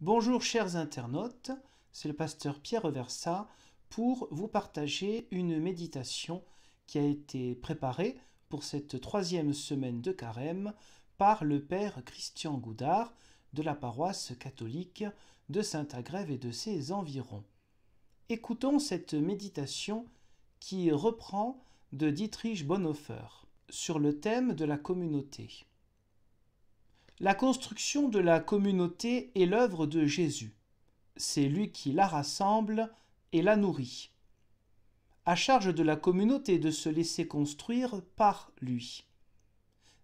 Bonjour chers internautes, c'est le pasteur Pierre Versa pour vous partager une méditation qui a été préparée pour cette troisième semaine de carême par le Père Christian Goudard de la paroisse catholique de Saint-Agrève et de ses environs. Écoutons cette méditation qui reprend de Dietrich Bonhoeffer sur le thème de la communauté. La construction de la communauté est l'œuvre de Jésus. C'est lui qui la rassemble et la nourrit. À charge de la communauté de se laisser construire par lui.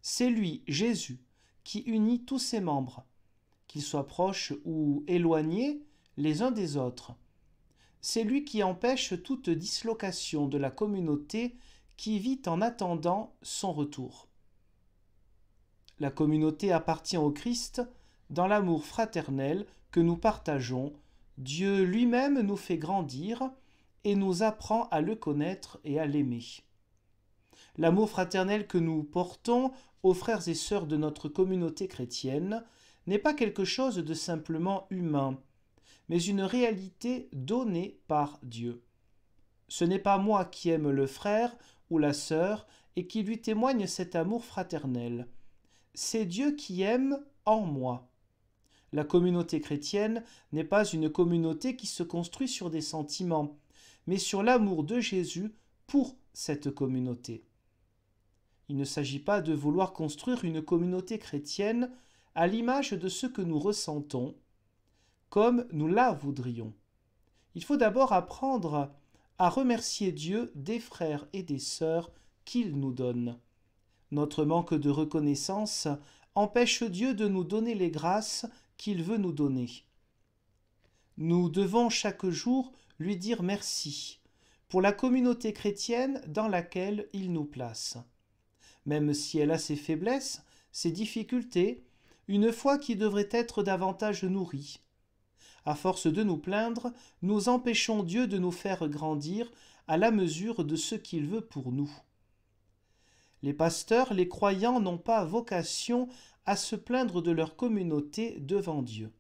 C'est lui, Jésus, qui unit tous ses membres, qu'ils soient proches ou éloignés les uns des autres. C'est lui qui empêche toute dislocation de la communauté qui vit en attendant son retour. La communauté appartient au Christ dans l'amour fraternel que nous partageons. Dieu lui-même nous fait grandir et nous apprend à le connaître et à l'aimer. L'amour fraternel que nous portons aux frères et sœurs de notre communauté chrétienne n'est pas quelque chose de simplement humain, mais une réalité donnée par Dieu. Ce n'est pas moi qui aime le frère ou la sœur et qui lui témoigne cet amour fraternel c'est Dieu qui aime en moi. La communauté chrétienne n'est pas une communauté qui se construit sur des sentiments, mais sur l'amour de Jésus pour cette communauté. Il ne s'agit pas de vouloir construire une communauté chrétienne à l'image de ce que nous ressentons, comme nous la voudrions. Il faut d'abord apprendre à remercier Dieu des frères et des sœurs qu'il nous donne. Notre manque de reconnaissance empêche Dieu de nous donner les grâces qu'il veut nous donner. Nous devons chaque jour lui dire merci pour la communauté chrétienne dans laquelle il nous place. Même si elle a ses faiblesses, ses difficultés, une foi qui devrait être davantage nourrie. À force de nous plaindre, nous empêchons Dieu de nous faire grandir à la mesure de ce qu'il veut pour nous. Les pasteurs, les croyants n'ont pas vocation à se plaindre de leur communauté devant Dieu,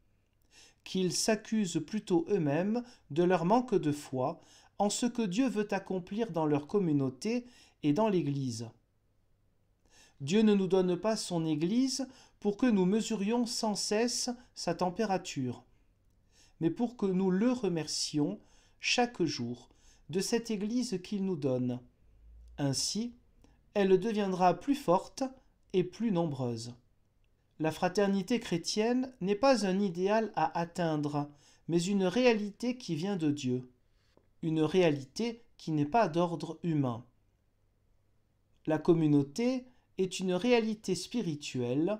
qu'ils s'accusent plutôt eux-mêmes de leur manque de foi en ce que Dieu veut accomplir dans leur communauté et dans l'Église. Dieu ne nous donne pas son Église pour que nous mesurions sans cesse sa température, mais pour que nous le remercions chaque jour de cette Église qu'il nous donne. Ainsi, elle deviendra plus forte et plus nombreuse. La fraternité chrétienne n'est pas un idéal à atteindre, mais une réalité qui vient de Dieu, une réalité qui n'est pas d'ordre humain. La communauté est une réalité spirituelle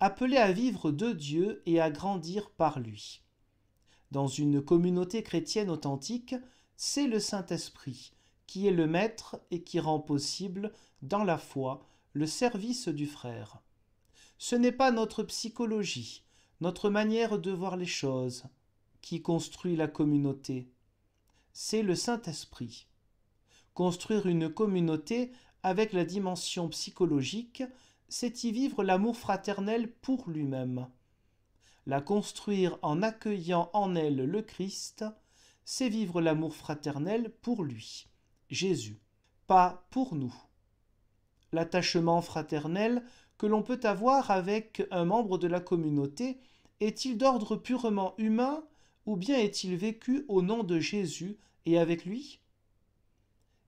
appelée à vivre de Dieu et à grandir par lui. Dans une communauté chrétienne authentique, c'est le Saint-Esprit qui est le maître et qui rend possible, dans la foi, le service du frère. Ce n'est pas notre psychologie, notre manière de voir les choses, qui construit la communauté. C'est le Saint-Esprit. Construire une communauté avec la dimension psychologique, c'est y vivre l'amour fraternel pour lui-même. La construire en accueillant en elle le Christ, c'est vivre l'amour fraternel pour lui. Jésus, pas pour nous. L'attachement fraternel que l'on peut avoir avec un membre de la communauté est-il d'ordre purement humain ou bien est-il vécu au nom de Jésus et avec lui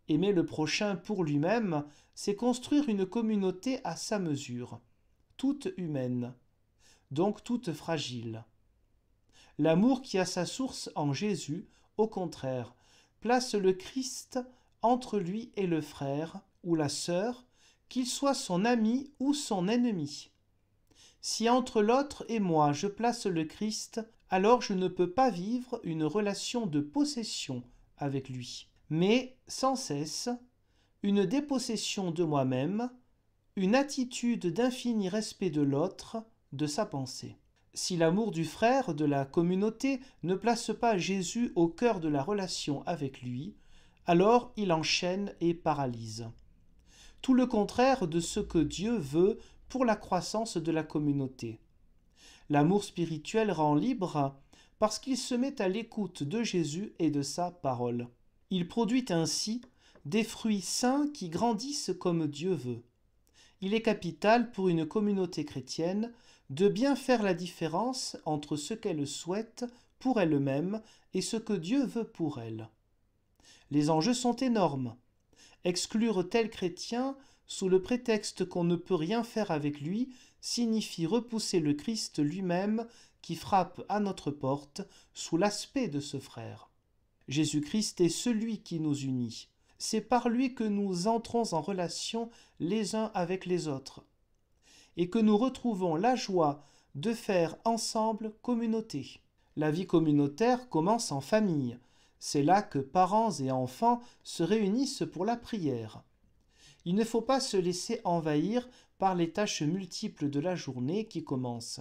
Aimer le prochain pour lui-même, c'est construire une communauté à sa mesure, toute humaine, donc toute fragile. L'amour qui a sa source en Jésus, au contraire, place le Christ entre lui et le frère ou la sœur, qu'il soit son ami ou son ennemi. Si entre l'autre et moi je place le Christ, alors je ne peux pas vivre une relation de possession avec lui, mais sans cesse une dépossession de moi-même, une attitude d'infini respect de l'autre, de sa pensée. Si l'amour du frère, de la communauté, ne place pas Jésus au cœur de la relation avec lui, alors il enchaîne et paralyse. Tout le contraire de ce que Dieu veut pour la croissance de la communauté. L'amour spirituel rend libre parce qu'il se met à l'écoute de Jésus et de sa parole. Il produit ainsi des fruits saints qui grandissent comme Dieu veut. Il est capital pour une communauté chrétienne de bien faire la différence entre ce qu'elle souhaite pour elle-même et ce que Dieu veut pour elle. Les enjeux sont énormes. Exclure tel chrétien sous le prétexte qu'on ne peut rien faire avec lui signifie repousser le Christ lui-même qui frappe à notre porte sous l'aspect de ce frère. Jésus-Christ est celui qui nous unit. C'est par lui que nous entrons en relation les uns avec les autres et que nous retrouvons la joie de faire ensemble communauté. La vie communautaire commence en famille. C'est là que parents et enfants se réunissent pour la prière. Il ne faut pas se laisser envahir par les tâches multiples de la journée qui commence.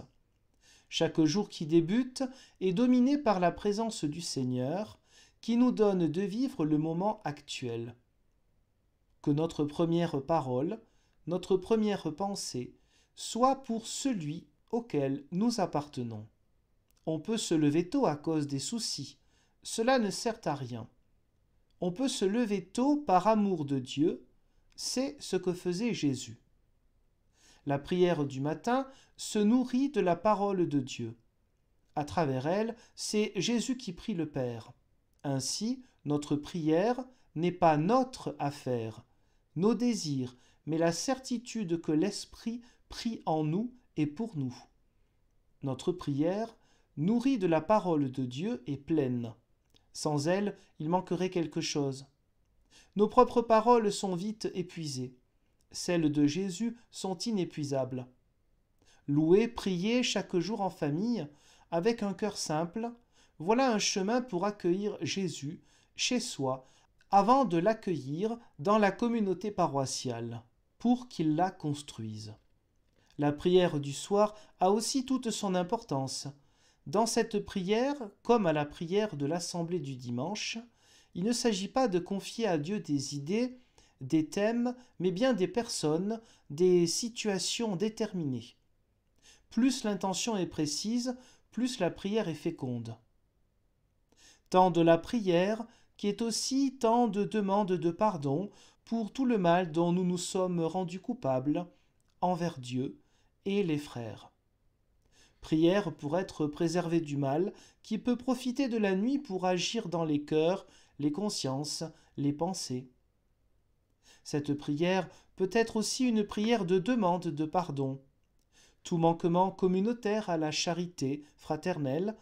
Chaque jour qui débute est dominé par la présence du Seigneur, qui nous donne de vivre le moment actuel. Que notre première parole, notre première pensée, soit pour celui auquel nous appartenons. On peut se lever tôt à cause des soucis, cela ne sert à rien. On peut se lever tôt par amour de Dieu, c'est ce que faisait Jésus. La prière du matin se nourrit de la parole de Dieu. À travers elle, c'est Jésus qui prie le Père. Ainsi, notre prière n'est pas notre affaire, nos désirs, mais la certitude que l'Esprit prie en nous et pour nous. Notre prière, nourrie de la parole de Dieu, est pleine. Sans elle, il manquerait quelque chose. Nos propres paroles sont vite épuisées. Celles de Jésus sont inépuisables. Louer, prier chaque jour en famille, avec un cœur simple, voilà un chemin pour accueillir Jésus chez soi avant de l'accueillir dans la communauté paroissiale, pour qu'il la construise. La prière du soir a aussi toute son importance. Dans cette prière, comme à la prière de l'Assemblée du dimanche, il ne s'agit pas de confier à Dieu des idées, des thèmes, mais bien des personnes, des situations déterminées. Plus l'intention est précise, plus la prière est féconde. Tant de la prière, qui est aussi tant de demandes de pardon pour tout le mal dont nous nous sommes rendus coupables envers Dieu et les frères prière pour être préservé du mal, qui peut profiter de la nuit pour agir dans les cœurs, les consciences, les pensées. Cette prière peut être aussi une prière de demande de pardon. Tout manquement communautaire à la charité fraternelle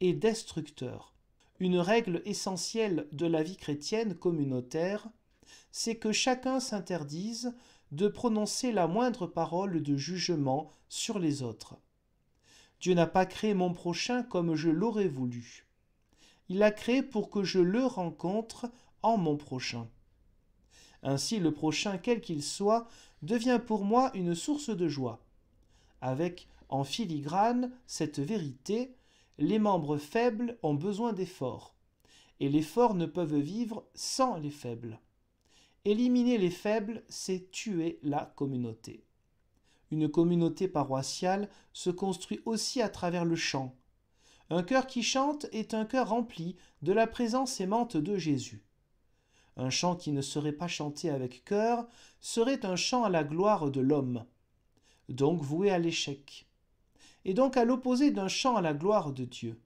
est destructeur. Une règle essentielle de la vie chrétienne communautaire, c'est que chacun s'interdise de prononcer la moindre parole de jugement sur les autres. Dieu n'a pas créé mon prochain comme je l'aurais voulu. Il l'a créé pour que je le rencontre en mon prochain. Ainsi le prochain, quel qu'il soit, devient pour moi une source de joie. Avec en filigrane cette vérité, les membres faibles ont besoin d'efforts. et les forts ne peuvent vivre sans les faibles. Éliminer les faibles, c'est tuer la communauté. Une communauté paroissiale se construit aussi à travers le chant. Un cœur qui chante est un cœur rempli de la présence aimante de Jésus. Un chant qui ne serait pas chanté avec cœur serait un chant à la gloire de l'homme, donc voué à l'échec, et donc à l'opposé d'un chant à la gloire de Dieu.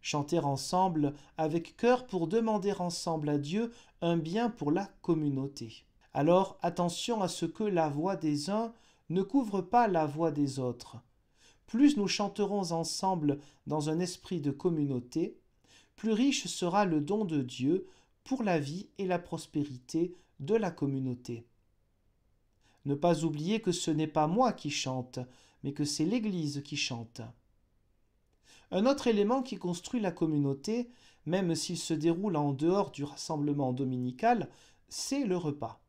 Chanter ensemble avec cœur pour demander ensemble à Dieu un bien pour la communauté. Alors attention à ce que la voix des uns ne couvre pas la voix des autres. Plus nous chanterons ensemble dans un esprit de communauté, plus riche sera le don de Dieu pour la vie et la prospérité de la communauté. Ne pas oublier que ce n'est pas moi qui chante, mais que c'est l'Église qui chante. Un autre élément qui construit la communauté, même s'il se déroule en dehors du rassemblement dominical, c'est le repas.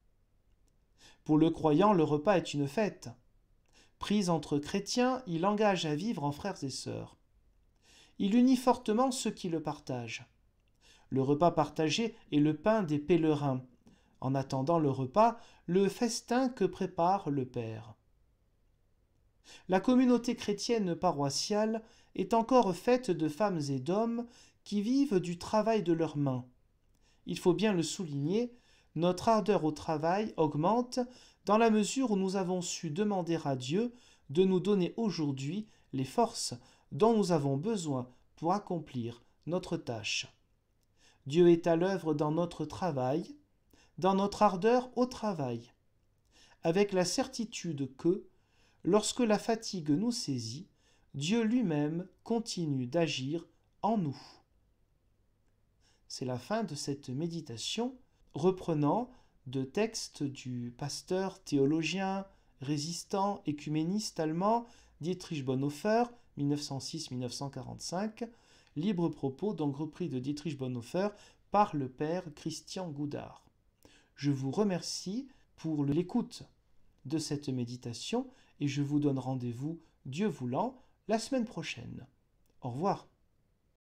Pour le croyant, le repas est une fête. Pris entre chrétiens, il engage à vivre en frères et sœurs. Il unit fortement ceux qui le partagent. Le repas partagé est le pain des pèlerins. En attendant le repas, le festin que prépare le Père. La communauté chrétienne paroissiale est encore faite de femmes et d'hommes qui vivent du travail de leurs mains. Il faut bien le souligner, notre ardeur au travail augmente dans la mesure où nous avons su demander à Dieu de nous donner aujourd'hui les forces dont nous avons besoin pour accomplir notre tâche. Dieu est à l'œuvre dans notre travail, dans notre ardeur au travail, avec la certitude que, lorsque la fatigue nous saisit, Dieu lui-même continue d'agir en nous. C'est la fin de cette méditation reprenant de textes du pasteur, théologien, résistant, écuméniste allemand Dietrich Bonhoeffer, 1906-1945, libre propos donc repris de Dietrich Bonhoeffer par le père Christian Goudard. Je vous remercie pour l'écoute de cette méditation et je vous donne rendez-vous, Dieu voulant, la semaine prochaine. Au revoir.